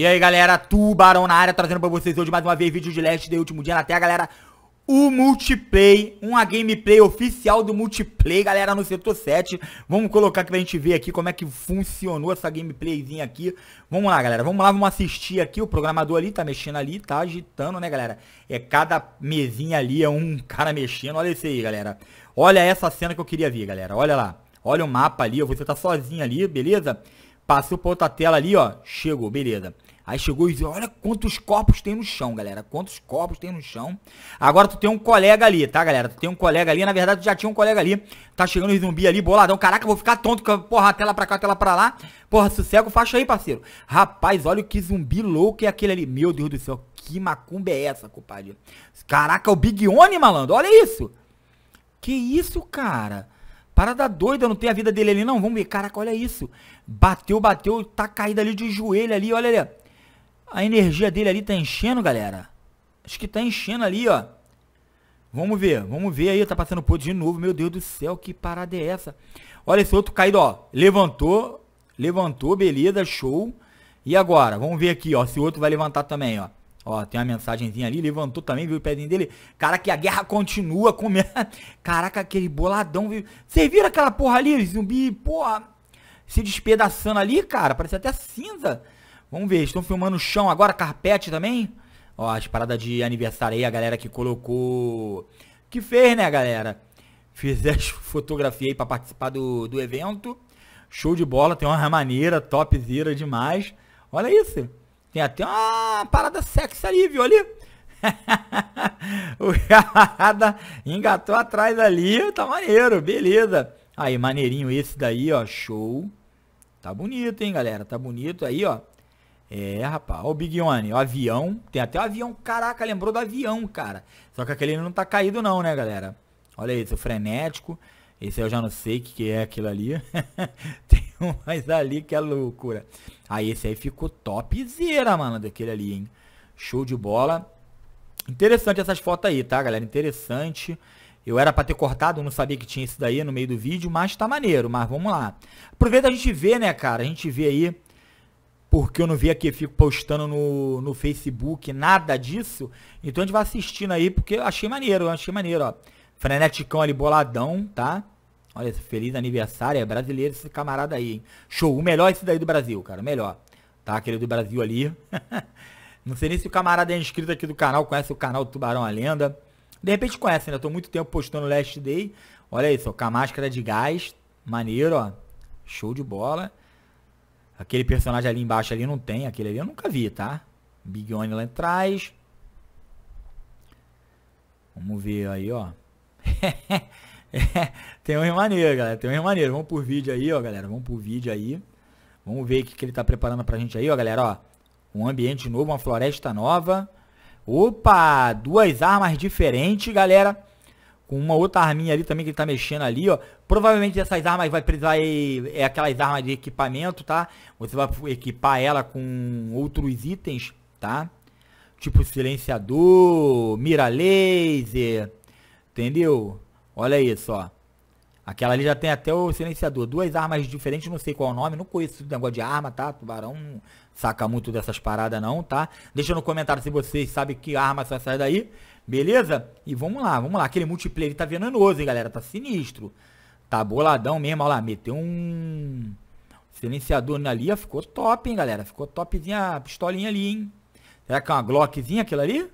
E aí galera, Tubarão na área, trazendo pra vocês hoje mais uma vez vídeo de Last Day, último dia na Terra, galera o multiplayer, uma gameplay oficial do multiplayer, galera, no setor 7. Vamos colocar aqui pra gente ver aqui como é que funcionou essa gameplayzinha aqui. Vamos lá, galera, vamos lá, vamos assistir aqui. O programador ali tá mexendo ali, tá agitando, né, galera? É cada mesinha ali, é um cara mexendo. Olha isso aí, galera. Olha essa cena que eu queria ver, galera. Olha lá. Olha o mapa ali, Você tá sozinho ali, beleza? Passou pra outra tela ali, ó. Chegou, beleza. Aí chegou e viu, olha quantos corpos tem no chão, galera. Quantos corpos tem no chão. Agora tu tem um colega ali, tá, galera? Tu tem um colega ali. Na verdade, tu já tinha um colega ali. Tá chegando o zumbi ali, boladão. Caraca, vou ficar tonto. Porra, a tela pra cá, a tela pra lá. Porra, sossego, faixa aí, parceiro. Rapaz, olha que zumbi louco é aquele ali. Meu Deus do céu, que macumba é essa, compadre? Caraca, o Big One, malandro. Olha isso. Que isso, cara? Parada doida, não tem a vida dele ali, não. Vamos ver. Caraca, olha isso. Bateu, bateu, tá caído ali de joelho ali, olha ali. A energia dele ali tá enchendo, galera. Acho que tá enchendo ali, ó. Vamos ver, vamos ver aí. Tá passando por de novo. Meu Deus do céu, que parada é essa? Olha esse outro caído, ó. Levantou, levantou, beleza, show. E agora? Vamos ver aqui, ó. Se o outro vai levantar também, ó. Ó, tem uma mensagenzinha ali, levantou também, viu o pezinho dele. Cara, que a guerra continua. Come... Caraca, aquele boladão, viu? Vocês viram aquela porra ali, zumbi, porra, se despedaçando ali, cara? Parece até cinza. Vamos ver, estão filmando o chão agora, carpete também? Ó, as paradas de aniversário aí, a galera que colocou... Que fez, né, galera? Fiz as fotografia aí pra participar do, do evento. Show de bola, tem uma maneira, topzera demais. Olha isso. Tem até uma parada sexy ali, viu? Ali. o cara engatou atrás ali, tá maneiro, beleza. Aí, maneirinho esse daí, ó, show. Tá bonito, hein, galera? Tá bonito aí, ó. É, rapaz. Ó o Big One, o avião. Tem até o avião. Caraca, lembrou do avião, cara. Só que aquele não tá caído não, né, galera? Olha isso, o é frenético. Esse eu já não sei o que, que é aquilo ali. tem um mais ali que é loucura. Aí ah, esse aí ficou topzera, mano, daquele ali, hein? Show de bola. Interessante essas fotos aí, tá, galera? Interessante. Eu era para ter cortado, não sabia que tinha isso daí no meio do vídeo, mas tá maneiro, mas vamos lá. Aproveita a gente ver, né, cara? A gente vê aí porque eu não vi aqui, fico postando no, no Facebook, nada disso. Então a gente vai assistindo aí, porque eu achei maneiro, eu achei maneiro, ó. Freneticão ali, boladão, tá? Olha, feliz aniversário, é brasileiro esse camarada aí, hein? Show, o melhor é esse daí do Brasil, cara, o melhor. Tá, aquele do Brasil ali. não sei nem se o camarada é inscrito aqui do canal, conhece o canal Tubarão a Lenda. De repente conhece, né? tô muito tempo postando Last Day. Olha isso, ó, com a máscara de gás. Maneiro, ó. Show de bola. Aquele personagem ali embaixo ali não tem. Aquele ali eu nunca vi, tá? Big One lá atrás. Vamos ver aí, ó. tem um maneiro, galera. Tem um maneiro. Vamos por vídeo aí, ó, galera. Vamos por vídeo aí. Vamos ver o que, que ele tá preparando pra gente aí, ó, galera, ó. Um ambiente novo, uma floresta nova. Opa! Duas armas diferentes, galera com uma outra arminha ali também que ele tá mexendo ali, ó. Provavelmente essas armas vai precisar, é, é aquelas armas de equipamento, tá? Você vai equipar ela com outros itens, tá? Tipo silenciador, mira laser, entendeu? Olha isso, ó. Aquela ali já tem até o silenciador. Duas armas diferentes, não sei qual é o nome, não conheço esse negócio de arma, tá? Tubarão não saca muito dessas paradas não, tá? Deixa no comentário se vocês sabem que arma são essas daí, beleza? E vamos lá, vamos lá. Aquele multiplayer tá venenoso, hein, galera? Tá sinistro. Tá boladão mesmo, olha lá, meteu um silenciador ali, ficou top, hein, galera? Ficou topzinha a pistolinha ali, hein? Será que é uma Glockzinha aquela ali?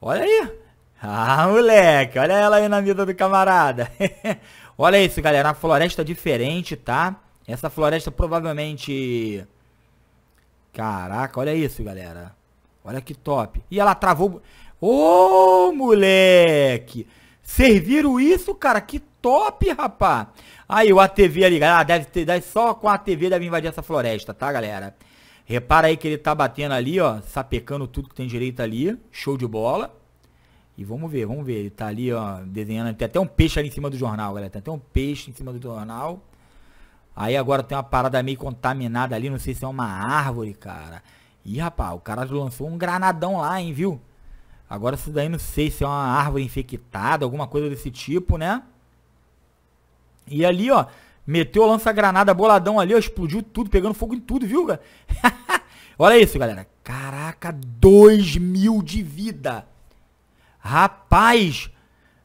Olha aí! Ah, moleque, olha ela aí na vida do camarada. olha isso, galera, uma floresta é diferente, tá? Essa floresta provavelmente... Caraca, olha isso, galera. Olha que top. E ela travou... Ô, oh, moleque! Serviram isso, cara? Que top, rapá! Aí, o ATV ali, galera, deve ter... Deve, só com a ATV deve invadir essa floresta, tá, galera? Repara aí que ele tá batendo ali, ó, sapecando tudo que tem direito ali. Show de bola. E vamos ver, vamos ver. Ele tá ali, ó, desenhando. Tem até um peixe ali em cima do jornal, galera. Tem até um peixe em cima do jornal. Aí agora tem uma parada meio contaminada ali. Não sei se é uma árvore, cara. Ih, rapaz, o cara lançou um granadão lá, hein, viu? Agora isso daí não sei se é uma árvore infectada, alguma coisa desse tipo, né? E ali, ó, meteu lança-granada boladão ali, ó, explodiu tudo, pegando fogo em tudo, viu, cara? Olha isso, galera. Caraca, 2 mil de vida. Rapaz,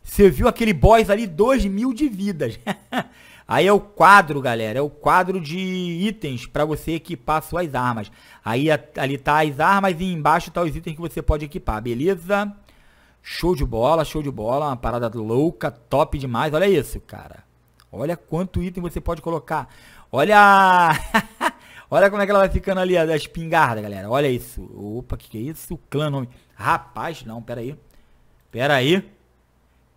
você viu aquele boss ali, 2 mil de vidas. Aí é o quadro, galera. É o quadro de itens para você equipar suas armas. Aí ali tá as armas e embaixo tá os itens que você pode equipar, beleza? Show de bola, show de bola. Uma parada louca, top demais. Olha isso, cara. Olha quanto item você pode colocar. Olha... Olha como é que ela vai ficando ali, a espingarda, galera. Olha isso. Opa, que que é isso? O clã nome. Rapaz, não, pera aí. Pera aí.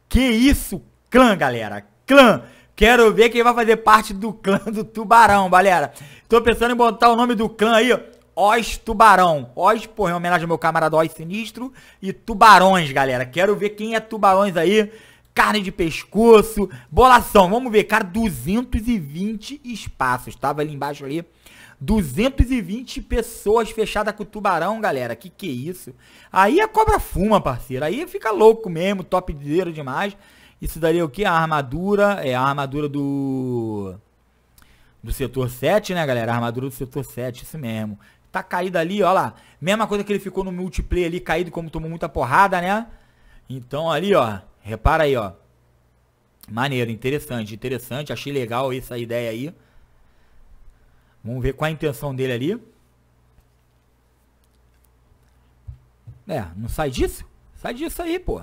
Que isso, clã, galera. Clã. Quero ver quem vai fazer parte do clã do Tubarão, galera. Tô pensando em botar o nome do clã aí, Os Tubarão. Os, porra, em homenagem ao meu camarada Os Sinistro. E Tubarões, galera. Quero ver quem é Tubarões aí. Carne de pescoço. Bolação. Vamos ver, cara. 220 espaços. Tava ali embaixo ali. 220 pessoas fechadas com o tubarão, galera. Que que é isso? Aí a cobra fuma, parceiro. Aí fica louco mesmo, topzera demais. Isso daria é o que? A armadura, é a armadura do do setor 7, né, galera? A armadura do setor 7, isso mesmo. Tá caído ali, ó lá. Mesma coisa que ele ficou no multiplayer ali, caído como tomou muita porrada, né? Então ali, ó, repara aí, ó. Maneiro, interessante, interessante. Achei legal essa ideia aí. Vamos ver qual a intenção dele ali. É, não sai disso? Sai disso aí, pô.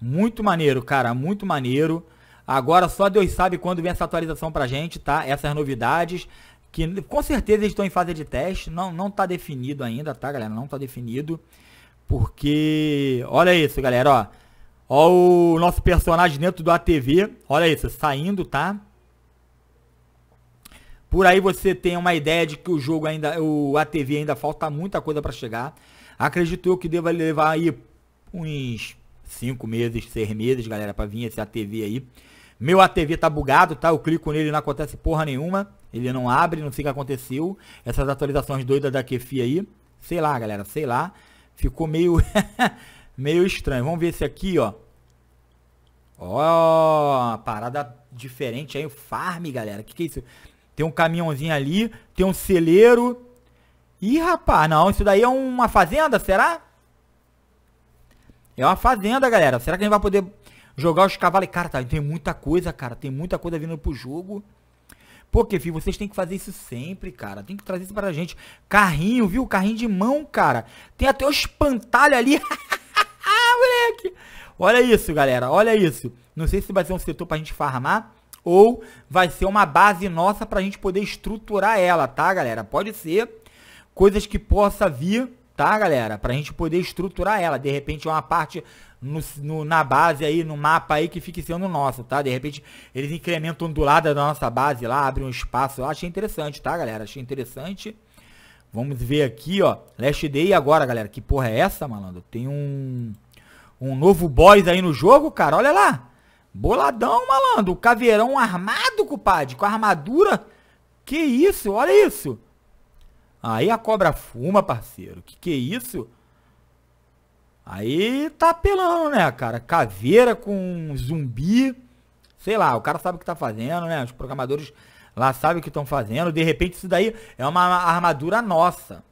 Muito maneiro, cara, muito maneiro. Agora só Deus sabe quando vem essa atualização pra gente, tá? Essas novidades que com certeza estão em fase de teste, não não tá definido ainda, tá, galera? Não tá definido. Porque olha isso, galera, ó. Ó o nosso personagem dentro do ATV, olha isso, saindo, tá? Por aí você tem uma ideia de que o jogo ainda, o ATV ainda falta muita coisa para chegar. Acredito eu que deva levar aí uns 5 meses, 6 meses, galera, para vir esse ATV aí. Meu ATV tá bugado, tá? Eu clico nele e não acontece porra nenhuma. Ele não abre, não sei o que aconteceu. Essas atualizações doidas da Kefi aí. Sei lá, galera, sei lá. Ficou meio meio estranho. Vamos ver esse aqui, ó. Ó, parada diferente aí, o farm, galera. Que que é isso? Tem um caminhãozinho ali, tem um celeiro. Ih, rapaz, não, isso daí é uma fazenda, será? É uma fazenda, galera. Será que a gente vai poder jogar os cavalos? Cara, tá, tem muita coisa, cara. Tem muita coisa vindo pro jogo. Pô, Kefi, vocês têm que fazer isso sempre, cara. Tem que trazer isso pra gente. Carrinho, viu? Carrinho de mão, cara. Tem até o espantalho ali. moleque. Olha isso, galera. Olha isso. Não sei se vai ser um setor pra gente farmar ou vai ser uma base nossa para a gente poder estruturar ela, tá, galera? Pode ser coisas que possa vir, tá, galera? Para a gente poder estruturar ela. De repente é uma parte no, no, na base aí, no mapa aí que fique sendo nossa, tá? De repente eles incrementam do lado da nossa base lá, abrem um espaço. Eu achei interessante, tá, galera? Achei interessante. Vamos ver aqui, ó. Last Day agora, galera. Que porra é essa, malandro? Tem um... Um novo boss aí no jogo, cara. Olha lá. Boladão, malandro. Caveirão armado, cupade Com armadura. Que isso, olha isso. Aí a cobra fuma, parceiro. Que que é isso? Aí tá apelando, né, cara? Caveira com zumbi. Sei lá, o cara sabe o que tá fazendo, né? Os programadores lá sabem o que estão fazendo. De repente isso daí é uma armadura nossa.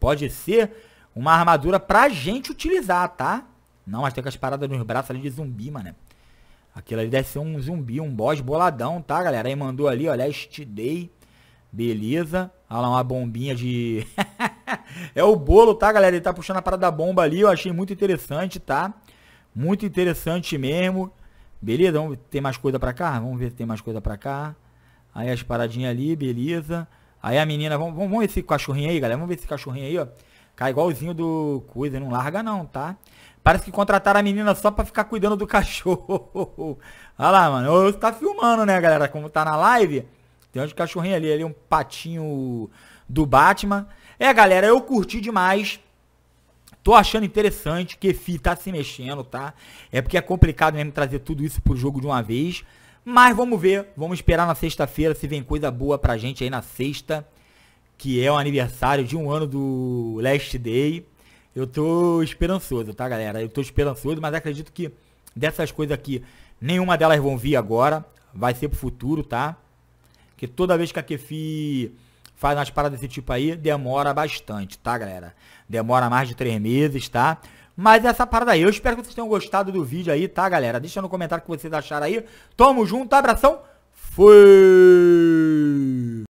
Pode ser uma armadura pra gente utilizar, tá? Não, mas tem com as paradas nos braços ali de zumbi, mano. Aquilo ali deve ser um zumbi, um boss boladão, tá, galera? Aí mandou ali, olha, Last day Beleza. Olha lá uma bombinha de... é o bolo, tá, galera? Ele tá puxando a parada da bomba ali. Eu achei muito interessante, tá? Muito interessante mesmo. Beleza? Vamos, tem mais coisa pra cá? Vamos ver se tem mais coisa pra cá. Aí as paradinhas ali, beleza. Aí a menina... Vamos, vamos, ver esse cachorrinho aí, galera. Vamos ver esse cachorrinho aí, ó. Cai igualzinho do coisa. Não larga não, tá? Parece que contrataram a menina só pra ficar cuidando do cachorro. Olha lá, mano. Você tá filmando, né, galera? Como tá na live. Tem um cachorrinho ali, ali um patinho do Batman. É, galera, eu curti demais. Tô achando interessante que FI tá se mexendo, tá? É porque é complicado mesmo trazer tudo isso pro jogo de uma vez. Mas vamos ver, vamos esperar na sexta-feira se vem coisa boa pra gente aí na sexta, que é o aniversário de um ano do Last Day. Eu tô esperançoso, tá, galera? Eu tô esperançoso, mas acredito que dessas coisas aqui, nenhuma delas vão vir agora. Vai ser pro futuro, tá? Que toda vez que a Kefi faz umas paradas desse tipo aí, demora bastante, tá, galera? Demora mais de três meses, tá? Mas essa parada aí, eu espero que vocês tenham gostado do vídeo aí, tá, galera? Deixa no comentário o que vocês acharam aí. Tamo junto, abração, fui!